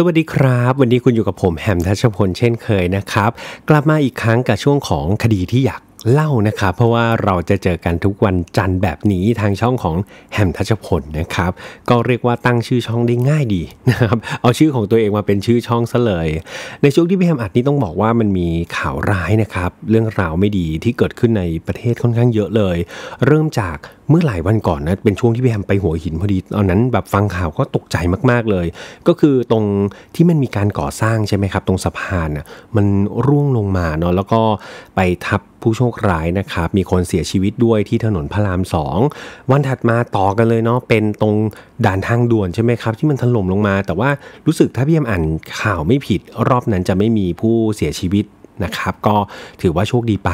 สวัสดีครับวันนี้คุณอยู่กับผมแฮมทัชพลเช่นเคยนะครับกลับมาอีกครั้งกับช่วงของคดีที่อยากเล่านะครับ เพราะว่าเราจะเจอกันทุกวันจันทร์แบบนี้ทางช่องของแฮมทัชพลนะครับ ก็เรียกว่าตั้งชื่อช่องได้ง่ายดีนะครับเอาชื่อของตัวเองมาเป็นชื่อช่องซะเลย ในช่วงที่พี่แฮมอัดนี้ต้องบอกว่ามันมีข่าวร้ายนะครับเรื่องราวไม่ดีที่เกิดขึ้นในประเทศค่อนข้างเยอะเลย เริ่มจากเมื่อหลายวันก่อนนะเป็นช่วงที่พี่แฮมไปหัวหินพอดีตอนนั้นแบบฟังข่าวก็ตกใจมาก ๆเลย ก็คือตรงที่มันมีการก่อสร้างใช่ไหมครับ ตรงสะพานนะ่ะมันร่วงลงมาเนาะแล้วก็ไปทับผู้โชคร้ายนะครับมีคนเสียชีวิตด้วยที่ถนนพระรามสองวันถัดมาต่อกันเลยเนาะเป็นตรงด่านทางด่วนใช่ไหมครับที่มันถล่มลงมา แต่ว่ารู้สึกถ้าพี่แฮมอ่านข่าวไม่ผิดรอบนั้นจะไม่มีผู้เสียชีวิตนะครับ ก็ถือว่าโชคดีไป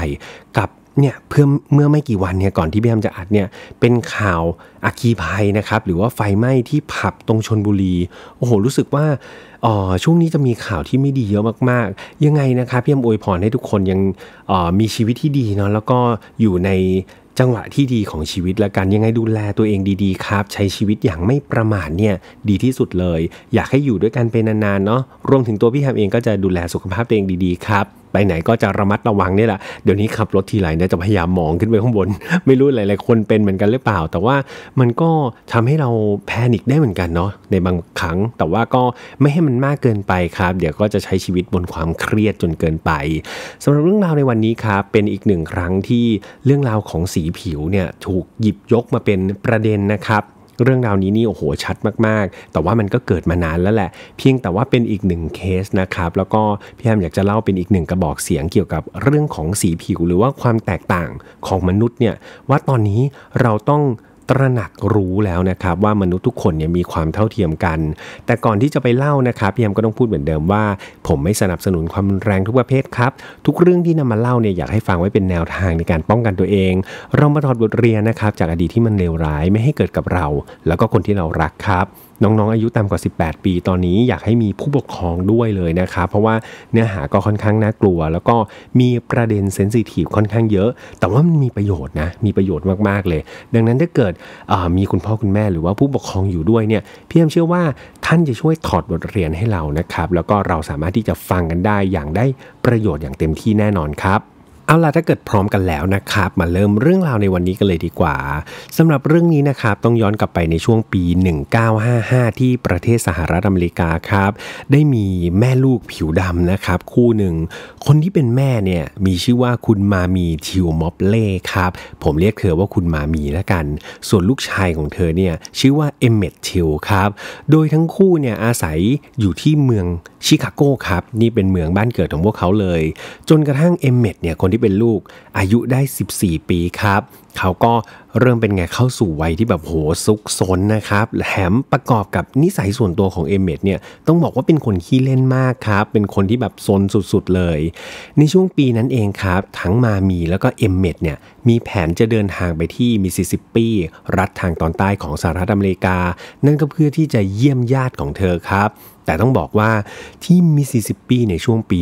กับเนี่ยเพื่อเมื่อไม่กี่วันเนี่ยก่อนที่พี่แอมจะอัดเนี่ยเป็นข่าวอาคีภัยนะครับ หรือว่าไฟไหม้ที่ผับตรงชนบุรีโอ้โหรู้สึกว่าอ๋อช่วงนี้จะมีข่าวที่ไม่ดีเยอะมาก ๆ ยังไงนะครับพี่แอมอวยพรให้ทุกคนยังอ๋อมีชีวิตที่ดีเนาะแล้วก็อยู่ในจังหวะที่ดีของชีวิตและกันยังไงดูแลตัวเองดีๆครับ ใช้ชีวิตอย่างไม่ประมาทเนี่ยดีที่สุดเลย อยากให้อยู่ด้วยกันเป็นนานๆเนาะรวมถึงตัวพี่แฮมเองก็จะดูแลสุขภาพตัวเองดีๆครับไปไหนก็จะระมัดระวังนี่แหละ เดี๋ยวนี้ขับรถทีไรเนี่ยจะพยายามมองขึ้นไปข้างบน ไม่รู้หลาย ๆคนเป็นเหมือนกันหรือเปล่า แต่ว่ามันก็ทำให้เราแพนิคได้เหมือนกันเนาะในบางครั้ง แต่ว่าก็ไม่ให้มันมากเกินไปครับ เดี๋ยวก็จะใช้ชีวิตบนความเครียดจนเกินไป สำหรับเรื่องราวในวันนี้ครับ เป็นอีกหนึ่งครั้งที่เรื่องราวของสีผิวเนี่ยถูกหยิบยกมาเป็นประเด็นนะครับเรื่องราวนี้นี่ โอ้โหชัดมากๆ แต่ว่ามันก็เกิดมานานแล้วแหละ เพียงแต่ว่าเป็นอีกหนึ่งเคสนะครับแล้วก็พี่แอมอยากจะเล่าเป็นอีกหนึ่งกระบอกเสียงเกี่ยวกับเรื่องของสีผิว หรือว่าความแตกต่างของมนุษย์เนี่ยว่าตอนนี้เราต้องตระหนักรู้แล้วนะครับว่ามนุษย์ทุกคนเนี่ยมีความเท่าเทียมกัน แต่ก่อนที่จะไปเล่านะครับพี่แอมก็ต้องพูดเหมือนเดิมว่า ผมไม่สนับสนุนความแรงทุกประเภทครับ ทุกเรื่องที่นำมาเล่าเนี่ยอยากให้ฟังไว้เป็นแนวทางในการป้องกันตัวเอง เรามาถอดบทเรียนนะครับ จากอดีตที่มันเลวร้ายไม่ให้เกิดกับเรา แล้วก็คนที่เรารักครับน้องๆ อายุต่ำกว่า 18 ปีตอนนี้อยากให้มีผู้ปกครองด้วยเลยนะครับ เพราะว่าเนื้อหาก็ค่อนข้างน่ากลัว แล้วก็มีประเด็นเซนซิทีฟค่อนข้างเยอะ แต่ว่ามันมีประโยชน์นะ มีประโยชน์มากๆเลย ดังนั้นถ้าเกิดมีคุณพ่อคุณแม่หรือว่าผู้ปกครองอยู่ด้วยเนี่ย พี่เอมเชื่อว่าท่านจะช่วยถอดบทเรียนให้เรานะครับ แล้วก็เราสามารถที่จะฟังกันได้อย่างได้ประโยชน์อย่างเต็มที่แน่นอนครับเอาล่ะถ้าเกิดพร้อมกันแล้วนะครับ มาเริ่มเรื่องราวในวันนี้กันเลยดีกว่า สำหรับเรื่องนี้นะครับต้องย้อนกลับไปในช่วงปี 1955 ที่ประเทศสหรัฐอเมริกาครับ ได้มีแม่ลูกผิวดำนะครับ คู่หนึ่งคนที่เป็นแม่เนี่ยมีชื่อว่าคุณมามีทิวมอบเล่ครับ ผมเรียกเธอว่าคุณมามีแล้วกัน ส่วนลูกชายของเธอเนี่ยชื่อว่าเอเมตทิวครับโดยทั้งคู่เนี่ยอาศัยอยู่ที่เมืองชิคาโกครับนี่เป็นเมืองบ้านเกิดของพวกเขาเลย จนกระทั่งเอเมตเนี่ยคนที่เป็นลูกอายุได้ 14 ปีครับ เขาก็เริ่มเป็นไงเข้าสู่วัยที่แบบโหซุกซนนะครับแถมประกอบกับนิสัยส่วนตัวของเอเมดเนี่ยต้องบอกว่าเป็นคนขี้เล่นมากครับเป็นคนที่แบบซนสุด ๆ เลย ในช่วงปีนั้นเองครับทั้งมามีแล้วก็เอเมดเนี่ยมีแผนจะเดินทางไปที่มิสซิสซิปปี รัฐทางตอนใต้ของสหรัฐอเมริกา นั่นก็เพื่อที่จะเยี่ยมญาติของเธอครับ แต่ต้องบอกว่าที่มิสซิสซิปปีในช่วงปี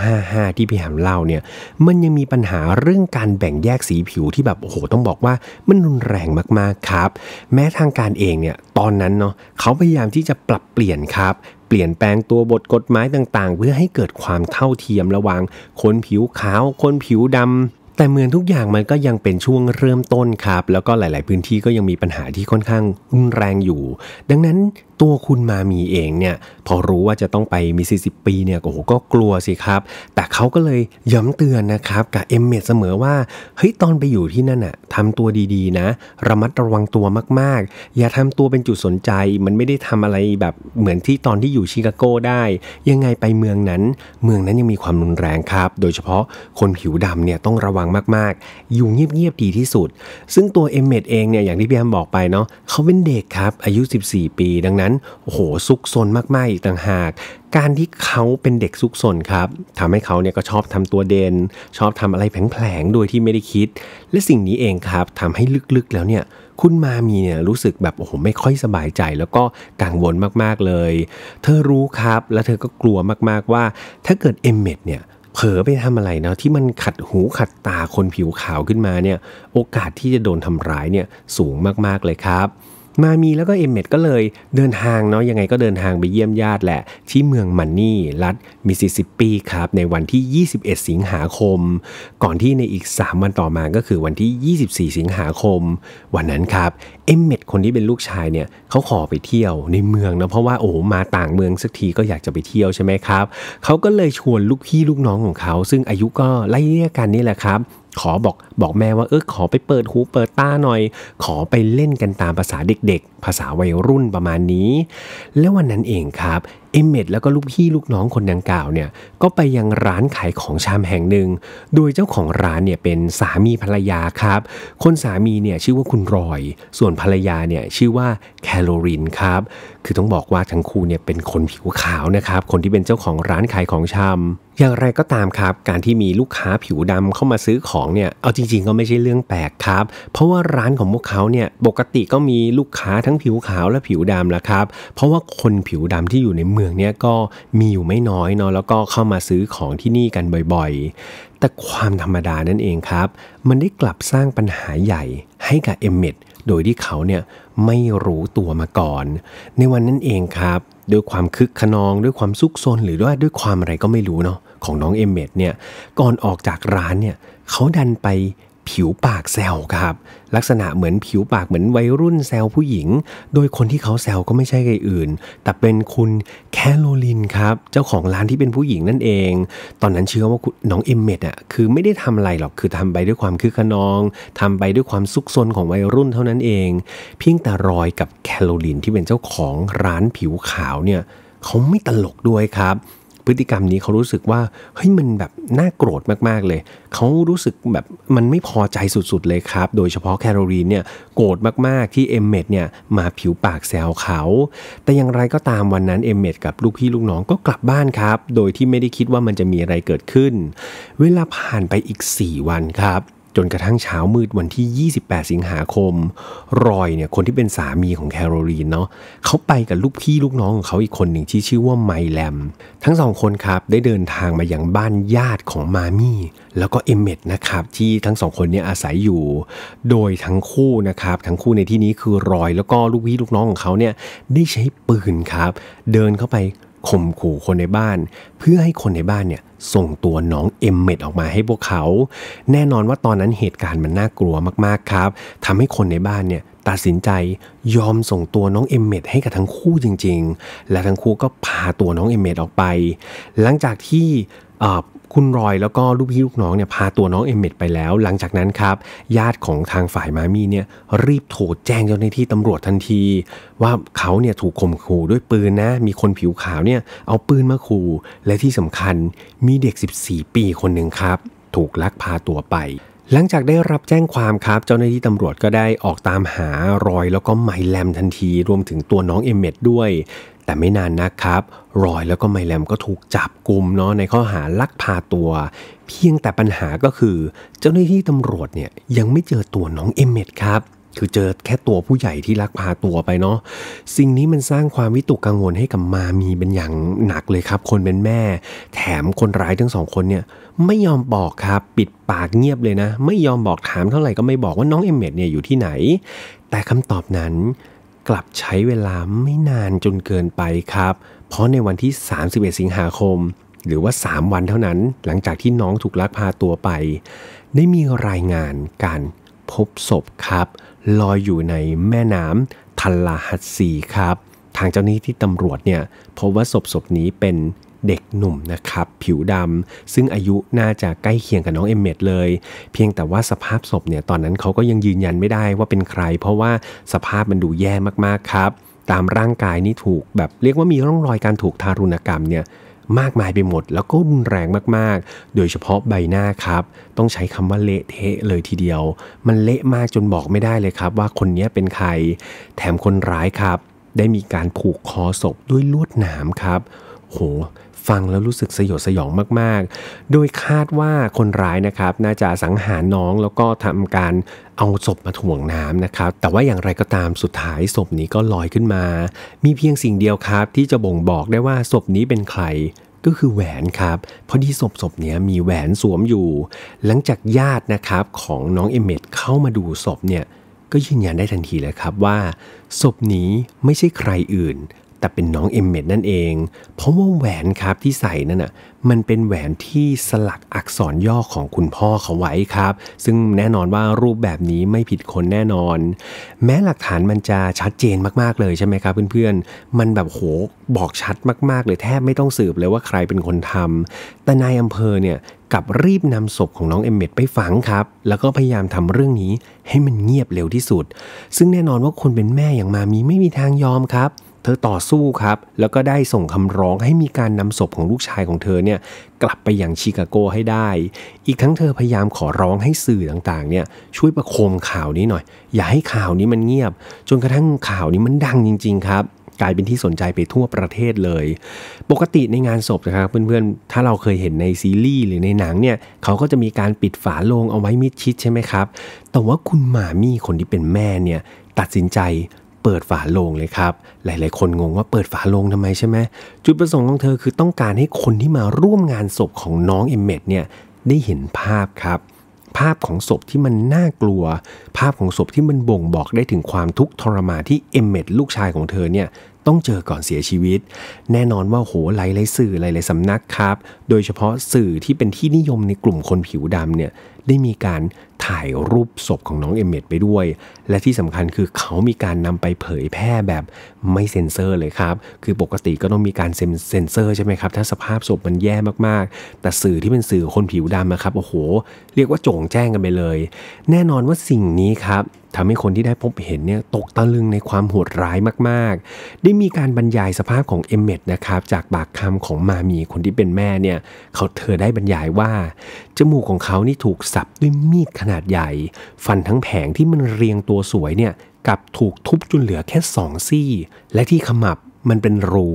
1955 ที่พี่หามเล่าเนี่ยมันยังมีปัญหาเรื่องการแบ่งแยกสีผิวที่แบบโอ้โหต้องบอกว่ามันรุนแรงมากๆครับ แม้ทางการเองเนี่ยตอนนั้นเนาะเขาพยายามที่จะปรับเปลี่ยนครับ เปลี่ยนแปลงตัวบทกฎหมายต่างๆ เพื่อให้เกิดความเท่าเทียมระหว่าง คนผิวขาว คนผิวดำ แต่เหมือนทุกอย่างมันก็ยังเป็นช่วงเริ่มต้นครับแล้วก็หลายๆพื้นที่ก็ยังมีปัญหาที่ค่อนข้างรุนแรงอยู่ ดังนั้นตัวคุณมามีเองเนี่ย พอรู้ว่าจะต้องไปมิสซิสซิปปีเนี่ยโอ้โหก็กลัวสิครับ แต่เขาก็เลยย้ำเตือนนะครับกับเอมเมดเสมอว่าเฮ้ยตอนไปอยู่ที่นั่นอะทำตัวดีๆนะ ระมัดระวังตัวมากๆ อย่าทำตัวเป็นจุดสนใจมันไม่ได้ทำอะไรแบบเหมือนที่ตอนที่อยู่ชิคาโกได้ ยังไงไปเมืองนั้น เมืองนั้นยังมีความรุนแรงครับ โดยเฉพาะคนผิวดำเนี่ยต้องระวังมากๆ อยู่เงียบๆดีที่สุด ซึ่งตัวเอมเมดเองเนี่ยอย่างที่พี่แอมบอกไปเนาะเขาเป็นเด็กครับอายุ14 ปีดังนั้น้นโอ้โหซุกซนมาก ๆ อีกต่างหาก การที่เขาเป็นเด็กซุกซนครับทำให้เขาเนี่ยก็ชอบทำตัวเด่นชอบทำอะไรแผลงๆโดยที่ไม่ได้คิด และสิ่งนี้เองครับทำให้ลึกๆแล้วเนี่ย คุณมามีเนี่ยรู้สึกแบบโอ้โหไม่ค่อยสบายใจแล้วก็กังวลมากๆเลย เธอรู้ครับและเธอก็กลัวมากๆว่า ถ้าเกิดเอมเมดเนี่ยเผลอไปทำอะไรเนาะที่มันขัดหูขัดตาคนผิวขาวขึ้นมาเนี่ยโอกาสที่จะโดนทำร้ายเนี่ยสูงมากๆเลยครับมามีแล้วก็เอมเมดก็เลยเดินทางเนาะยังไงก็เดินทางไปเยี่ยมญาติแหละ ที่เมืองมันนี่รัฐมิสซิสซิปปีครับ ในวันที่ 21 สิงหาคม ก่อนที่ในอีก 3 วันต่อมาก็คือวันที่ 24 สิงหาคม วันนั้นครับเอมเมดคนที่เป็นลูกชายเนี่ยเขาขอไปเที่ยวในเมืองนะเพราะว่าโอ้มาต่างเมือง สักทีก็อยากจะไปเที่ยวใช่ไหมครับเขาก็เลยชวนลูกพี่ลูกน้องของเขาซึ่งอายุก็ไล่เลี่ยกันนี่แหละครับขอบอกบอกแม่ว่าเออขอไปเปิดหูเปิดตาหน่อย ขอไปเล่นกันตามภาษาเด็กๆ ภาษาวัยรุ่นประมาณนี้ แล้ววันนั้นเองครับเอเมดแล้วก็ลูกพี่ลูกน้องคนดังกล่าวเนี่ยก็ไปยังร้านขายของชามแห่งหนึ่งโดยเจ้าของร้านเนี่ยเป็นสามีภรรยาครับ คนสามีเนี่ยชื่อว่าคุณรอย ส่วนภรรยาเนี่ยชื่อว่าแคลโรลินครับคือต้องบอกว่าทั้งคู่เนี่ยเป็นคนผิวขาวนะครับคนที่เป็นเจ้าของร้านขายของชำ อย่างไรก็ตามครับการที่มีลูกค้าผิวดำเข้ามาซื้อของเนี่ยเอาจริง ๆก็ไม่ใช่เรื่องแปลกครับเพราะว่าร้านของพวกเขาเนี่ยปกติก็มีลูกค้าทั้งผิวขาวและผิวดำแล้วครับเพราะว่าคนผิวดำที่อยู่ในเเมืองเนี่ยก็มีอยู่ไม่น้อยเนาะแล้วก็เข้ามาซื้อของที่นี่กันบ่อยๆ แต่ความธรรมดานั่นเองครับ มันได้กลับสร้างปัญหาใหญ่ให้กับเอเมดโดยที่เขาเนี่ยไม่รู้ตัวมาก่อน ในวันนั้นเองครับด้วยความคึกขนองด้วยความซุกซนหรือว่าด้วยความอะไรก็ไม่รู้เนาะของน้องเอเมดเนี่ยก่อนออกจากร้านเนี่ยเขาดันไปผิวปากแซวครับลักษณะเหมือนผิวปากเหมือนวัยรุ่นแซวผู้หญิง โดยคนที่เขาแซวก็ไม่ใช่ใครอื่นแต่เป็นคุณแคโรลินครับเจ้าของร้านที่เป็นผู้หญิงนั่นเอง ตอนนั้นเชื่อว่าน้องเอมเมดอ่ะคือไม่ได้ทำอะไรหรอกคือทำไปด้วยความคึกขนอง ทำไปด้วยความซุกซนของวัยรุ่นเท่านั้นเอง เพียงแต่รอยกับแคโรลินที่เป็นเจ้าของร้านผิวขาวเนี่ยเขาไม่ตลกด้วยครับพฤติกรรมนี้เขารู้สึกว่าเฮ้ยมันแบบน่าโกรธมาก ๆ เลย เขารู้สึกแบบมันไม่พอใจสุดๆ เลยครับ โดยเฉพาะแคโรลีนเนี่ยโกรธมาก ๆ ที่เอมเมดเนี่ยมาผิวปากแซวเขา แต่อย่างไรก็ตามวันนั้นเอมเมดกับลูกพี่ลูกน้องก็กลับบ้านครับ โดยที่ไม่ได้คิดว่ามันจะมีอะไรเกิดขึ้น เวลาผ่านไปอีก 4 วันครับจนกระทั่งเช้ามืดวันที่ 28 สิงหาคม รอยเนี่ย คนที่เป็นสามีของแคโรลีนเนาะ เขาไปกับลูกพี่ลูกน้องของเขาอีกคนหนึ่งที่ชื่อว่าไมแลม ทั้งสองคนครับได้เดินทางมาอย่างบ้านญาติของมามี่แล้วก็เอเมดนะครับที่ทั้งสองคนเนี่ยอาศัยอยู่โดยทั้งคู่นะครับทั้งคู่ในที่นี้คือรอยแล้วก็ลูกพี่ลูกน้องของเขาเนี่ยได้ใช้ปืนครับ เดินเข้าไปข่มขู่คนในบ้าน เพื่อให้คนในบ้านเนี่ยส่งตัวน้องเอมเมดออกมาให้พวกเขา แน่นอนว่าตอนนั้นเหตุการณ์มันน่ากลัวมากๆครับทำให้คนในบ้านเนี่ยตัดสินใจยอมส่งตัวน้องเอมเมดให้กับทั้งคู่จริงๆ และทั้งคู่ก็พาตัวน้องเอมเมดออกไป หลังจากที่คุณรอยแล้วก็ลูกพี่ลูกน้องเนี่ยพาตัวน้องเอเมดไปแล้ว หลังจากนั้นครับญาติของทางฝ่ายมามีเนี่ยรีบโทรแจ้งเจ้าหน้าที่ตำรวจทันที ว่าเขาเนี่ยถูกข่มขู่ด้วยปืนนะมีคนผิวขาวเนี่ยเอาปืนมาขู่และที่สำคัญมีเด็ก 14 ปีคนหนึ่งครับ ถูกลักพาตัวไป หลังจากได้รับแจ้งความครับเจ้าหน้าที่ตำรวจก็ได้ออกตามหารอย แล้วก็ไมแลมทันที รวมถึงตัวน้องเอเมดด้วยแต่ไม่นานนะครับ รอยแล้วก็ไมแลมก็ถูกจับกลุ่มเนาะในข้อหาลักพาตัว เพียงแต่ปัญหาก็คือเจ้าหน้าที่ตำรวจเนี่ยยังไม่เจอตัวน้องเอเมดครับคือเจอแค่ตัวผู้ใหญ่ที่ลักพาตัวไปเนาะสิ่งนี้มันสร้างความวิตกกังวลให้กับมามีเป็นอย่างหนักเลยครับ คนเป็นแม่ แถมคนร้ายทั้งสองคนเนี่ยไม่ยอมบอกครับปิดปากเงียบเลยนะ ไม่ยอมบอกถามเท่าไหร่ก็ไม่บอกว่าน้องเอเมดเนี่ยอยู่ที่ไหน แต่คำตอบนั้นกลับใช้เวลาไม่นานจนเกินไปครับ เพราะในวันที่ 31 สิงหาคม หรือว่า 3 วันเท่านั้น หลังจากที่น้องถูกลักพาตัวไป ได้มีรายงานการพบศพครับ ลอยอยู่ในแม่น้ำทัลลาฮัตซีครับ ทางเจ้าหน้าที่ตำรวจเนี่ยพบว่าศพศพนี้เป็นเด็กหนุ่มนะครับ ผิวดำซึ่งอายุน่าจะใกล้เคียงกับน้องเอมเมดเลย เพียงแต่ว่าสภาพศพเนี่ยตอนนั้นเขาก็ยังยืนยันไม่ได้ว่าเป็นใคร เพราะว่าสภาพมันดูแย่มาก ๆ ครับ ตามร่างกายนี่ถูกแบบเรียกว่ามีร่องรอยการถูกทารุณกรรมเนี่ยมากมายไปหมดแล้วก็รุนแรงมาก ๆ โดยเฉพาะใบหน้าครับ ต้องใช้คำว่าเละเทะ เลยทีเดียว มันเละมากจนบอกไม่ได้เลยครับว่าคนนี้เป็นใคร แถมคนร้ายครับ ได้มีการผูกคอศพด้วยลวดหนามครับโหฟังแล้วรู้สึกสยดสยองมาก ๆ โดยคาดว่าคนร้ายนะครับน่าจะสังหารน้องแล้วก็ทำการเอาศพมาถ่วงน้ำนะครับ แต่ว่าอย่างไรก็ตามสุดท้ายศพนี้ก็ลอยขึ้นมา มีเพียงสิ่งเดียวครับ ที่จะบ่งบอกได้ว่าศพนี้เป็นใครก็คือแหวนครับ เพราะที่ศพศพนี้มีแหวนสวมอยู่ หลังจากญาตินะครับของน้องเอเมดเข้ามาดูศพเนี่ยก็ยืนยันได้ทันทีเลยครับว่า ศพนี้ไม่ใช่ใครอื่นแต่เป็นน้องเอมเมดนั่นเอง เพราะว่าแหวนครับที่ใส่นั่นน่ะ มันเป็นแหวนที่สลักอักษรย่อของคุณพ่อเขาไว้ครับ ซึ่งแน่นอนว่ารูปแบบนี้ไม่ผิดคนแน่นอน แม้หลักฐานมันจะชัดเจนมากๆเลยใช่ไหมครับ เพื่อนๆ มันแบบโหบอกชัดมากๆเลยแทบไม่ต้องสืบเลยว่าใครเป็นคนทำ แต่นายอำเภอเนี่ยกับรีบนำศพของน้องเอมเมดไปฝังครับ แล้วก็พยายามทำเรื่องนี้ให้มันเงียบเร็วที่สุด ซึ่งแน่นอนว่าคนเป็นแม่อย่างมามีไม่มีทางยอมครับเธอต่อสู้ครับ แล้วก็ได้ส่งคำร้องให้มีการนำศพของลูกชายของเธอเนี่ยกลับไปอย่างชิคาโกให้ได้ อีกทั้งเธอพยายามขอร้องให้สื่อต่างๆเนี่ยช่วยประโคมข่าวนี้หน่อย อย่าให้ข่าวนี้มันเงียบ จนกระทั่งข่าวนี้มันดังจริง ๆครับ กลายเป็นที่สนใจไปทั่วประเทศเลย ปกติในงานศพนะครับ เพื่อนๆ ถ้าเราเคยเห็นในซีรีส์หรือในหนังเนี่ยเขาก็จะมีการปิดฝาโลงเอาไว้มิดชิดใช่ไหมครับ แต่ว่าคุณหมามี่คนที่เป็นแม่เนี่ยตัดสินใจเปิดฝาโลงเลยครับ หลายๆ คนงงว่าเปิดฝาโลงทำไมใช่ไหมจุดประสงค์ของเธอคือต้องการให้คนที่มาร่วมงานศพของน้องเอมเมดเนี่ยได้เห็นภาพครับ ภาพของศพที่มันน่ากลัว ภาพของศพที่มันบ่งบอกได้ถึงความทุกข์ทรมานที่เอมเมดลูกชายของเธอเนี่ยต้องเจอก่อนเสียชีวิต แน่นอนว่าโห หลายๆ สื่อ หลายๆสำนักครับ โดยเฉพาะสื่อที่เป็นที่นิยมในกลุ่มคนผิวดำเนี่ยได้มีการถ่ายรูปศพของน้องเอเมดไปด้วย และที่สำคัญคือเขามีการนำไปเผยแพร่แบบไม่เซ็นเซอร์เลยครับ คือปกติก็ต้องมีการเซ็นเซอร์ใช่ไหมครับ ถ้าสภาพศพมันแย่มากๆ แต่สื่อที่เป็นสื่อคนผิวดำนะครับ โอ้โห เรียกว่าโจงแจ้งกันไปเลย แน่นอนว่าสิ่งนี้ครับทำให้คนที่ได้พบเห็นเนี่ยตกตะลึงในความโหดร้ายมาก ๆ ได้มีการบรรยายสภาพของเอเมดนะครับจากปากคำของมามีคนที่เป็นแม่เนี่ย เขาเธอได้บรรยายว่าจมูกของเขานี่ถูกสับด้วยมีดขนาดใหญ่ฟันทั้งแผงที่มันเรียงตัวสวยเนี่ยกับถูกทุบจนเหลือแค่สองซี่ และที่ขมับมันเป็นรู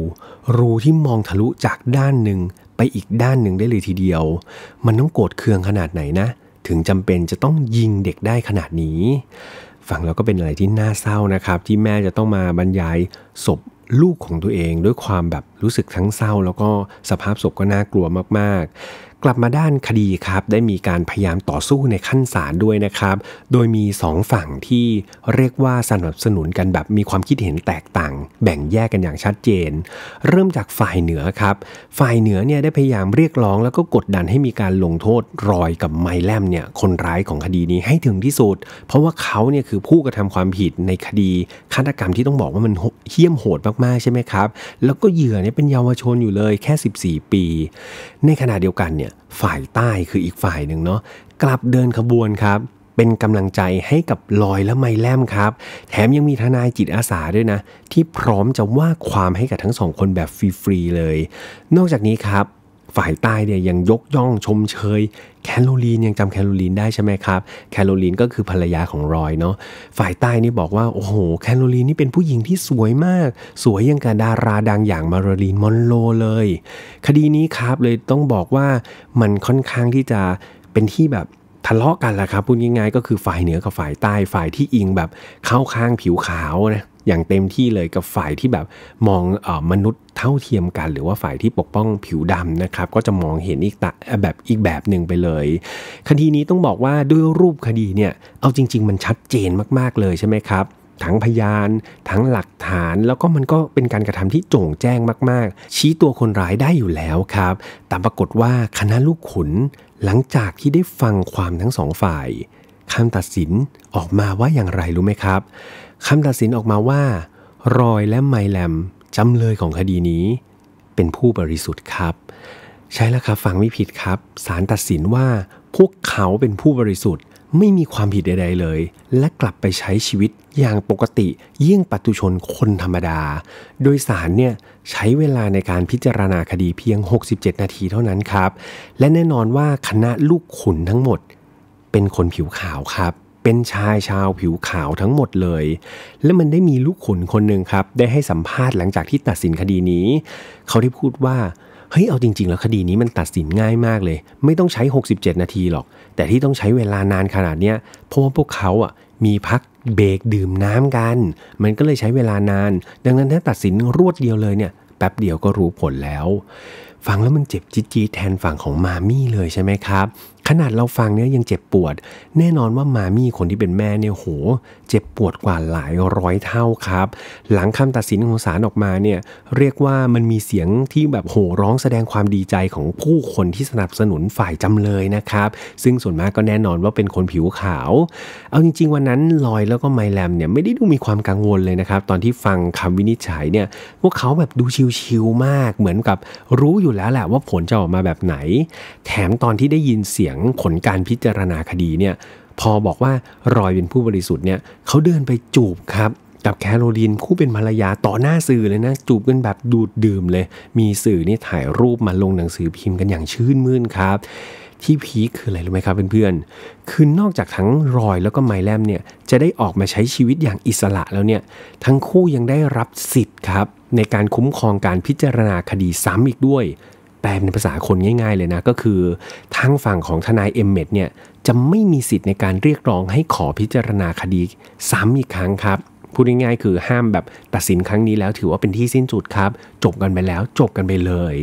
รูที่มองทะลุจากด้านหนึ่งไปอีกด้านหนึ่งได้เลยทีเดียว มันต้องโกรธเคืองขนาดไหนนะ ถึงจำเป็นจะต้องยิงเด็กได้ขนาดนี้ฟังแล้วก็เป็นอะไรที่น่าเศร้านะครับที่แม่จะต้องมาบรรยายศพลูกของตัวเองด้วยความแบบรู้สึกทั้งเศร้า แล้วก็สภาพศพก็น่ากลัวมากๆกลับมาด้านคดีครับได้มีการพยายามต่อสู้ในขั้นศาลด้วยนะครับ โดยมี 2 ฝั่งที่เรียกว่าสนับสนุนกันแบบมีความคิดเห็นแตกต่าง แบ่งแยกกันอย่างชัดเจน เริ่มจากฝ่ายเหนือครับ ฝ่ายเหนือเนี่ยได้พยายามเรียกร้อง แล้วก็กดดันให้มีการลงโทษรอยกับไมแลมเนี่ยคนร้ายของคดีนี้ให้ถึงที่สุด เพราะว่าเขาเนี่ยคือผู้กระทำความผิดในคดีฆาตกรรมที่ต้องบอกว่ามันเหี้ยมโหดมากๆใช่ไหมครับแล้วก็เหยื่อเนี่ยเป็นเยาวชนอยู่เลยแค่ 14 ปี ในขณะเดียวกันเนี่ยฝ่ายใต้คืออีกฝ่ายหนึ่งเนาะกลับเดินขบวนครับ เป็นกำลังใจให้กับลอยและไมแลมครับ แถมยังมีทนายจิตอาสาด้วยนะ ที่พร้อมจะว่าความให้กับทั้งสองคนแบบฟรี ๆ เลย นอกจากนี้ครับ ฝ่ายใต้เนี่ยยังยกย่องชมเชยแคโรลีนยังจำแคโรลีนได้ใช่ไหมครับ แคโรลีนก็คือภรรยาของรอยเนาะฝ่ายใต้นี่บอกว่าโอ้โหแคโรลีนนี่เป็นผู้หญิงที่สวยมาก สวยยังกับดาราดังอย่างมารลีนมอนโลเลย คดีนี้ครับเลยต้องบอกว่ามันค่อนข้างที่จะเป็นที่แบบทะเลาะกันแหละครับพูดง่ายๆก็คือฝ่ายเหนือกับฝ่ายใต้ฝ่ายที่อิงแบบเข้าข้างผิวขาวนะอย่างเต็มที่เลยกับฝ่ายที่แบบมองอมนุษย์เท่าเทียมกัน หรือว่าฝ่ายที่ปกป้องผิวดำนะครับก็จะมองเห็นอีกแบบอีกแบบหนึ่งไปเลยคดีนี้ต้องบอกว่าด้วยรูปคดีเนี่ยเอาจริง ๆ มันชัดเจนมาก ๆเลยใช่ไหมครับ ทั้งพยาน ทั้งหลักฐานแล้วก็มันก็เป็นการกระทำที่โจ่งแจ้งมาก ๆ ชี้ตัวคนร้ายได้อยู่แล้วครับแต่ปรากฏว่าคณะลูกขุนหลังจากที่ได้ฟังความทั้งสองฝ่ายคำตัดสินออกมาว่าอย่างไรรู้ไหมครับคำตัดสินออกมาว่า รอยและไมแลมจำเลยของคดีนี้เป็นผู้บริสุทธิ์ครับ ใช่แล้วครับฟังไม่ผิดครับศาลตัดสินว่าพวกเขาเป็นผู้บริสุทธิ์ ไม่มีความผิดใด ๆ เลย และกลับไปใช้ชีวิตอย่างปกติเยี่ยงปัตุชนคนธรรมดา โดยสารเนี่ยใช้เวลาในการพิจารณาคดีเพียง 67 นาทีเท่านั้นครับ และแน่นอนว่าคณะลูกขุนทั้งหมดเป็นคนผิวขาวครับเป็นชายชาวผิวขาวทั้งหมดเลย และมันได้มีลูกขุนคนหนึ่งครับ ได้ให้สัมภาษณ์หลังจากที่ตัดสินคดีนี้ เขาได้พูดว่า เฮ้ย เอาจริง ๆ แล้วคดีนี้มันตัดสินง่ายมากเลย ไม่ต้องใช้ 67 นาทีหรอก แต่ที่ต้องใช้เวลานานขนาดเนี้ยเพราะว่าพวกเขาอ่ะมีพักเบรกดื่มน้ำกัน มันก็เลยใช้เวลานาน ดังนั้นถ้าตัดสินรวดเดียวเลยเนี่ย แป๊บเดียวก็รู้ผลแล้ว ฟังแล้วมันเจ็บจี๊ดแทนฝั่งของมามี่เลยใช่ไหมครับขนาดเราฟังเนี่ยยังเจ็บปวด แน่นอนว่ามามี่คนที่เป็นแม่เนี่ยโห เจ็บปวดกว่าหลายร้อยเท่าครับ หลังคำตัดสินของศาลออกมาเนี่ยเรียกว่ามันมีเสียงที่แบบโหร้องแสดงความดีใจของผู้คนที่สนับสนุนฝ่ายจำเลยนะครับ ซึ่งส่วนมากก็แน่นอนว่าเป็นคนผิวขาว เอาจริง ๆวันนั้นลอยแล้วก็ไมแลมเนี่ยไม่ได้ดูมีความกังวลเลยนะครับตอนที่ฟังคำวินิจฉัยเนี่ยพวกเขาแบบดูชิลๆมาก เหมือนกับรู้อยู่แล้วแหละว่าผลจะออกมาแบบไหน แถมตอนที่ได้ยินเสียงงผลการพิจารณาคดีเนี่ยพอบอกว่ารอยเป็นผู้บริสุทธิ์เนี่ยเขาเดินไปจูบครับกับแคโรลีนคู่เป็นภรรยา ต่อหน้าสื่อเลยนะจูบกันแบบดูดดื่มเลย มีสื่อนี่ถ่ายรูปมาลงหนังสือพิมพ์กันอย่างชื่นมื่นครับ ที่พีคคืออะไรรู้ไหมครับเพื่อนๆคือนอกจากทั้งรอยแล้วก็ไมแลมเนี่ยจะได้ออกมาใช้ชีวิตอย่างอิสระแล้วเนี่ยทั้งคู่ยังได้รับสิทธิ์ครับในการคุ้มครองการพิจารณาคดีซ้ำอีกด้วยแปลเป็นภาษาคนง่ายๆเลยนะก็คือทางฝั่งของทนายเอ็มเมดเนี่ยจะไม่มีสิทธิ์ในการเรียกร้องให้ขอพิจารณาคดี ซ้ำอีกครั้งครับพูดง่ายๆคือห้ามแบบตัดสินครั้งนี้แล้วถือว่าเป็นที่สิ้นสุดครับจบกันไปแล้วจบกันไปเลย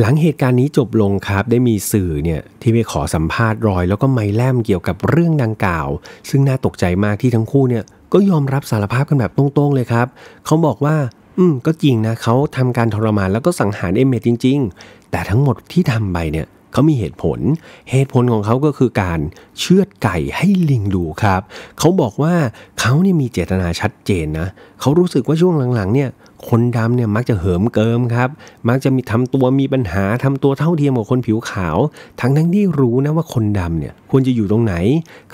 หลังเหตุการณ์นี้จบลงครับได้มีสื่อเนี่ยที่ไปขอสัมภาษณ์รอย แล้วก็ไมแลมเกี่ยวกับเรื่องดังกล่าว ซึ่งน่าตกใจมากที่ทั้งคู่เนี่ยก็ยอมรับสารภาพกันแบบตรงๆเลยครับเขาบอกว่าอืม ก็จริงนะเขาทำการทรมานแล้วก็สังหารเอเมจริงๆ แต่ทั้งหมดที่ทำไปเนี่ยเขามีเหตุผล เหตุผลของเขาก็คือการเชือดไก่ให้ลิงดูครับ เขาบอกว่าเขาเนี่ยมีเจตนาชัดเจนนะเขารู้สึกว่าช่วงหลังๆเนี่ยคนดำเนี่ยมักจะเหิมเกิมครับ มักจะมีทำตัวมีปัญหาทำตัวเท่าเทียมกับคนผิวขาว ทั้งทั้งที่รู้นะว่าคนดำเนี่ยควรจะอยู่ตรงไหน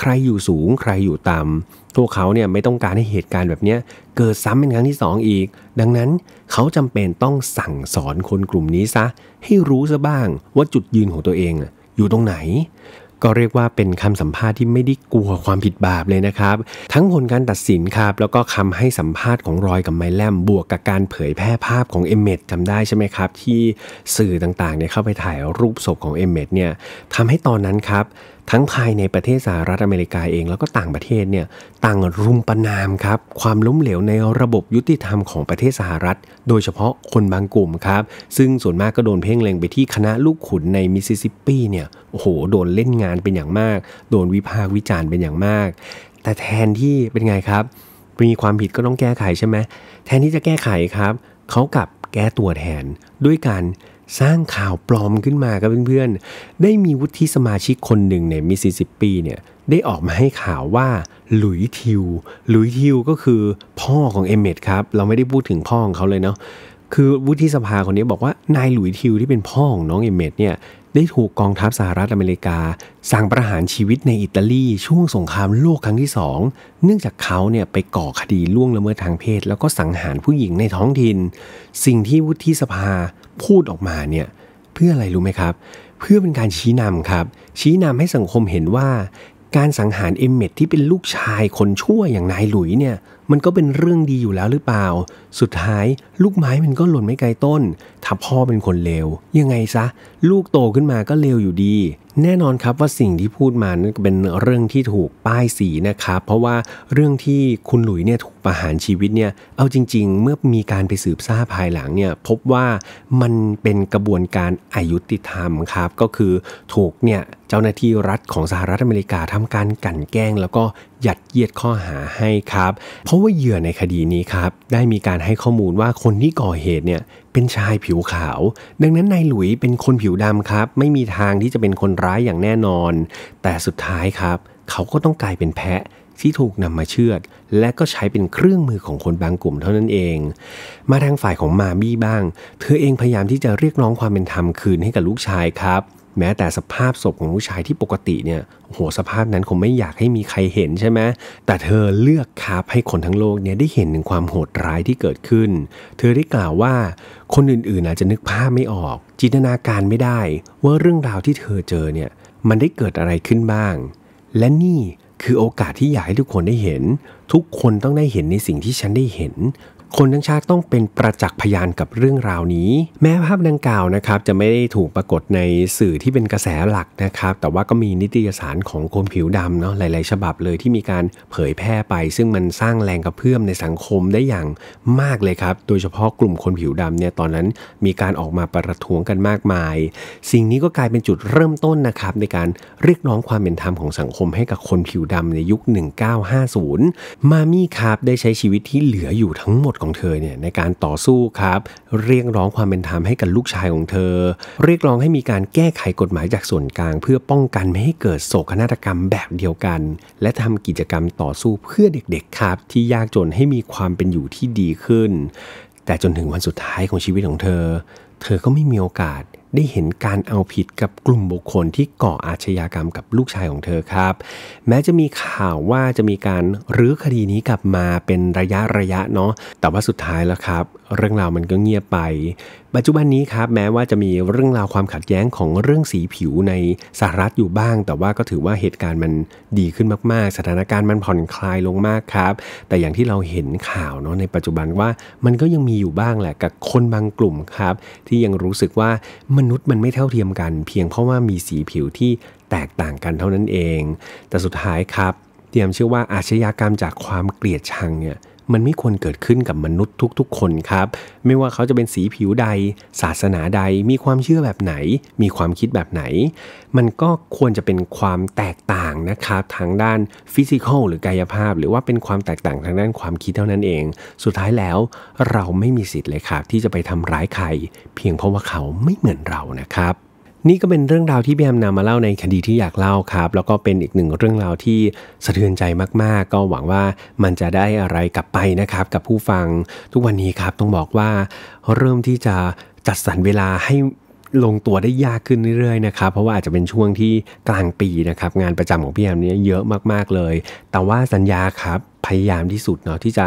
ใครอยู่สูงใครอยู่ต่ำพวกเขาเนี่ยไม่ต้องการให้เหตุการณ์แบบนี้เกิดซ้ำเป็นครั้งที่2ออีก ดังนั้นเขาจำเป็นต้องสั่งสอนคนกลุ่มนี้ซะ ให้รู้ซะบ้างว่าจุดยืนของตัวเองอยู่ตรงไหนก็เรียกว่าเป็นคำสัมภาษณ์ที่ไม่ได้กลัวความผิดบาปเลยนะครับ ทั้งผลการตัดสินครับ แล้วก็คำให้สัมภาษณ์ของรอยกับไมแลมบวกกับการเผยแพร่ภาพของเอเมดจำได้ใช่ไหมครับ ที่สื่อต่างๆเนี่ยเข้าไปถ่ายรูปศพของเอเมดเนี่ยทำให้ตอนนั้นครับทั้งภายในประเทศสหรัฐอเมริกาเอง แล้วก็ต่างประเทศเนี่ยต่างรุมประนามครับความล้มเหลวในระบบยุติธรรมของประเทศสหรัฐ โดยเฉพาะคนบางกลุ่มครับ ซึ่งส่วนมากก็โดนเพ่งเล็งไปที่คณะลูกขุนในมิสซิสซิปปีเนี่ยโอ้โหโดนเล่นงานเป็นอย่างมาก โดนวิพากษ์วิจารณ์เป็นอย่างมาก แต่แทนที่เป็นไงครับ มีความผิดก็ต้องแก้ไขใช่ไหมแทนที่จะแก้ไขครับเขากลับแก้ตัวแทนด้วยการสร้างข่าวปลอมขึ้นมาครับเพื่อนๆ ได้มีวุฒิสมาชิกคนหนึ่งในมิสซิสซิปปีเนี่ยได้ออกมาให้ข่าวว่า หลุยทิวหลุยทิวก็คือพ่อของเอเมดครับเราไม่ได้พูดถึงพ่อของเขาเลยเนาะคือวุฒิสภาคนนี้บอกว่านายหลุยทิว ที่เป็นพ่อของน้องเอเมดเนี่ยได้ถูกกองทัพสหรัฐอเมริกาสั่งประหารชีวิตในอิตาลีช่วงสงครามโลกครั้งที่2เนื่องจากเขาเนี่ยไปก่อคดีล่วงละเมิดทางเพศ แล้วก็สังหารผู้หญิงในท้องถิ่นสิ่งที่วุฒิสภาพูดออกมาเนี่ย เพื่ออะไรรู้ไหมครับ เพื่อเป็นการชี้นำครับ ชี้นำให้สังคมเห็นว่าการสังหารเอมเมทที่เป็นลูกชายคนชั่วอย่างนายหลุยเนี่ยมันก็เป็นเรื่องดีอยู่แล้วหรือเปล่าสุดท้ายลูกไม้มันก็หล่นไม่ไกลต้น ถ้าพ่อเป็นคนเลวยังไงซะลูกโตขึ้นมาก็เลวอยู่ดี แน่นอนครับว่าสิ่งที่พูดมานั้นเป็นเรื่องที่ถูกป้ายสีนะครับ เพราะว่าเรื่องที่คุณหลุยเนี่ยถูกประหารชีวิตเนี่ยเอาจริง ๆ เมื่อมีการไปสืบทราบภายหลังเนี่ยพบว่ามันเป็นกระบวนการอายุติธรรมครับก็คือถูกเนี่ยเจ้าหน้าที่รัฐของสหรัฐอเมริกาทำการกั่นแกล้ง แล้วก็ยัดเยียดข้อหาให้ครับเพราะว่าเหยื่อในคดีนี้ครับได้มีการให้ข้อมูลว่าคนที่ก่อเหตุเนี่ยเป็นชายผิวขาว ดังนั้นนายหลุยเป็นคนผิวดำครับ ไม่มีทางที่จะเป็นคนร้ายอย่างแน่นอน แต่สุดท้ายครับ เขาก็ต้องกลายเป็นแพะที่ถูกนำมาเชือด และก็ใช้เป็นเครื่องมือของคนบางกลุ่มเท่านั้นเอง มาทางฝ่ายของมามี่บ้าง เธอเองพยายามที่จะเรียกร้องความเป็นธรรมคืนให้กับลูกชายครับแม้แต่สภาพศพของผู้ชายที่ปกติเนี่ยโหสภาพนั้นคงไม่อยากให้มีใครเห็นใช่ไหม แต่เธอเลือกคาบให้คนทั้งโลกเนี่ยได้เห็นถึงความโหดร้ายที่เกิดขึ้น เธอได้กล่าวว่าคนอื่นๆอาจจะนึกภาพไม่ออก จินตนาการไม่ได้ ว่าเรื่องราวที่เธอเจอเนี่ย มันได้เกิดอะไรขึ้นบ้าง และนี่คือโอกาสที่อยากให้ทุกคนได้เห็น ทุกคนต้องได้เห็นในสิ่งที่ฉันได้เห็นคนทั้งชาติต้องเป็นประจักษ์พยานกับเรื่องราวนี้ แม้ภาพดังกล่าวนะครับจะไม่ได้ถูกปรากฏในสื่อที่เป็นกระแสหลักนะครับ แต่ว่าก็มีนิตยสารของคนผิวดำเนาะหลายๆ ฉบับเลยที่มีการเผยแพร่ไป ซึ่งมันสร้างแรงกระเพื่อมในสังคมได้อย่างมากเลยครับ โดยเฉพาะกลุ่มคนผิวดำเนี่ยตอนนั้นมีการออกมาประท้วงกันมากมาย สิ่งนี้ก็กลายเป็นจุดเริ่มต้นนะครับในการเรียกร้องความเป็นธรรมของสังคมให้กับคนผิวดำในยุค 1950 มามี่คาร์บได้ใช้ชีวิตที่เหลืออยู่ทั้งหมดของเธอเนี่ยในการต่อสู้ครับ เรียกร้องความเป็นธรรมให้กับลูกชายของเธอ เรียกร้องให้มีการแก้ไขกฎหมายจากส่วนกลาง เพื่อป้องกันไม่ให้เกิดโศกนาฏกรรมแบบเดียวกัน และทำกิจกรรมต่อสู้เพื่อเด็กๆครับ ที่ยากจนให้มีความเป็นอยู่ที่ดีขึ้น แต่จนถึงวันสุดท้ายของชีวิตของเธอ เธอก็ไม่มีโอกาสได้เห็นการเอาผิดกับกลุ่มบุคคลที่ก่ออาชญากรรมกับลูกชายของเธอครับ แม้จะมีข่าวว่าจะมีการรื้อคดีนี้กลับมาเป็นระยะระยะเนาะแต่ว่าสุดท้ายแล้วครับ เรื่องราวมันก็เงียบไปปัจจุบันนี้ครับแม้ว่าจะมีเรื่องราวความขัดแย้งของเรื่องสีผิวในสหรัฐอยู่บ้าง แต่ว่าก็ถือว่าเหตุการณ์มันดีขึ้นมากๆ สถานการณ์มันผ่อนคลายลงมากครับ แต่อย่างที่เราเห็นข่าวเนาะในปัจจุบันว่ามันก็ยังมีอยู่บ้างแหละกับคนบางกลุ่มครับที่ยังรู้สึกว่ามนุษย์มันไม่เท่าเทียมกัน เพียงเพราะว่ามีสีผิวที่แตกต่างกันเท่านั้นเอง แต่สุดท้ายครับเตรียมเชื่อว่าอาชญากรรมจากความเกลียดชังเนี่ยมันไม่ควรเกิดขึ้นกับมนุษย์ทุกๆ คนครับ ไม่ว่าเขาจะเป็นสีผิวใด ศาสนาใด มีความเชื่อแบบไหน มีความคิดแบบไหน มันก็ควรจะเป็นความแตกต่างนะครับทางด้านฟิสิกอลหรือกายภาพ หรือว่าเป็นความแตกต่างทางด้านความคิดเท่านั้นเอง สุดท้ายแล้วเราไม่มีสิทธิ์เลยครับ ที่จะไปทำร้ายใครเพียงเพราะว่าเขาไม่เหมือนเรานะครับนี่ก็เป็นเรื่องราวที่พี่แอมนำมาเล่าในคดีที่อยากเล่าครับ แล้วก็เป็นอีกหนึ่งเรื่องราวที่สะเทือนใจมากๆ ก็หวังว่ามันจะได้อะไรกลับไปนะครับ กับผู้ฟังทุกวันนี้ครับต้องบอกว่าเริ่มที่จะจัดสรรเวลาให้ลงตัวได้ยากขึ้นเรื่อยๆนะครับเพราะว่าอาจจะเป็นช่วงที่กลางปีนะครับงานประจำของพี่แอมเนี่ยเยอะมากๆเลย แต่ว่าสัญญาครับพยายามที่สุดเนาะที่จะ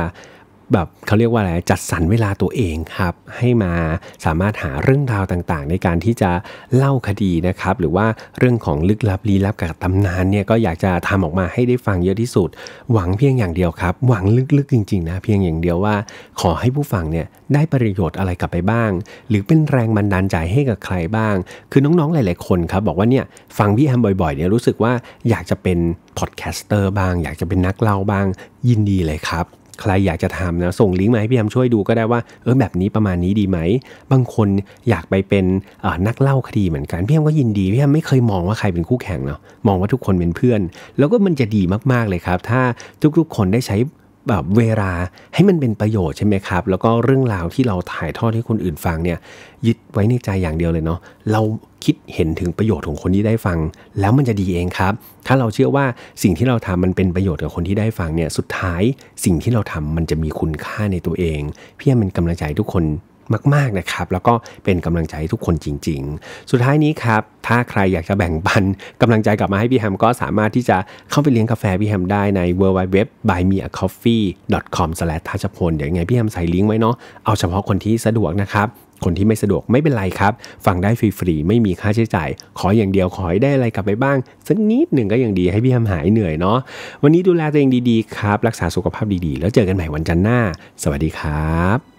แบบเขาเรียกว่าอะไรจัดสรรเวลาตัวเองครับให้มาสามารถหาเรื่องราวต่างๆ ในการที่จะเล่าคดีนะครับ หรือว่าเรื่องของลึกลับลี้ลับกับตำนานเนี่ยก็อยากจะทำออกมาให้ได้ฟังเยอะที่สุด หวังเพียงอย่างเดียวครับหวังลึกๆจริงๆ นะ เพียงอย่างเดียวว่า ขอให้ผู้ฟังเนี่ยได้ประโยชน์อะไรกลับไปบ้าง หรือเป็นแรงบันดาลใจให้กับใครบ้าง คือน้องๆหลาย ๆคนครับ บอกว่าเนี่ยฟังพี่แฮมบ่อยๆเนี่ยรู้สึกว่าอยากจะเป็นพอดแคสเตอร์บ้างอยากจะเป็นนักเล่าบ้างยินดีเลยครับใครอยากจะทำนะส่งลิงก์มาให้พี่แอมช่วยดูก็ได้ว่าเออแบบนี้ประมาณนี้ดีไหม บางคนอยากไปเป็นนักเล่าคดีเหมือนกันพี่แอมก็ยินดีพี่แอมไม่เคยมองว่าใครเป็นคู่แข่งเนาะมองว่าทุกคนเป็นเพื่อน แล้วก็มันจะดีมาก ๆ เลยครับ ถ้าทุกๆคนได้ใช้แบบเวลาให้มันเป็นประโยชน์ใช่ไหมครับแล้วก็เรื่องราวที่เราถ่ายทอดให้คนอื่นฟังเนี่ยยึดไว้ในใจอย่างเดียวเลยเนาะเราคิดเห็นถึงประโยชน์ของคนที่ได้ฟัง แล้วมันจะดีเองครับ ถ้าเราเชื่อว่าสิ่งที่เราทำมันเป็นประโยชน์กับคนที่ได้ฟังเนี่ยสุดท้ายสิ่งที่เราทำมันจะมีคุณค่าในตัวเอง เพี่อมเป็นกำลังใจทุกคนมากๆ นะครับ แล้วก็เป็นกำลังใจทุกคนจริงๆ สุดท้ายนี้ครับ ถ้าใครอยากจะแบ่งปัน กำลังใจกลับมาให้พี่แฮมก็สามารถที่จะเข้าไปเลี้ยงกาแฟพี่แฮมได้ใน w w w b y m e a c o f f e e c o m t a c h a p o n เดี๋ยวยงไงพี่แฮมใส่ลิงก์ไว้เนาะเอาเฉพาะคนที่สะดวกนะครับ คนที่ไม่สะดวกไม่เป็นไรครับ ฟังได้ฟรี ๆ ไม่มีค่าใช้จ่าย ขออย่างเดียวขอให้ได้อะไรกลับไปบ้างสักนิดหนึ่งก็ยังดีให้พี่ทำหายเหนื่อยเนาะวันนี้ดูแลตัวเองดีๆครับ รักษาสุขภาพดีๆ แล้วเจอกันใหม่วันจันทร์หน้า สวัสดีครับ